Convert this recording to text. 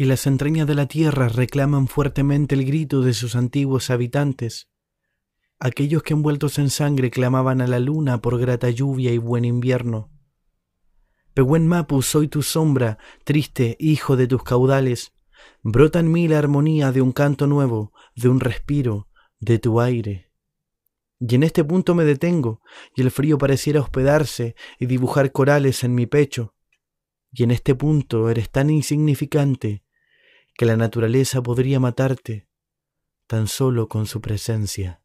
y las entrañas de la tierra reclaman fuertemente el grito de sus antiguos habitantes. Aquellos que envueltos en sangre clamaban a la luna por grata lluvia y buen invierno. Pehuen Mapu, soy tu sombra, triste hijo de tus caudales. Brota en mí la armonía de un canto nuevo, de un respiro, de tu aire. Y en este punto me detengo, y el frío pareciera hospedarse y dibujar corales en mi pecho. Y en este punto eres tan insignificante que la naturaleza podría matarte tan solo con su presencia.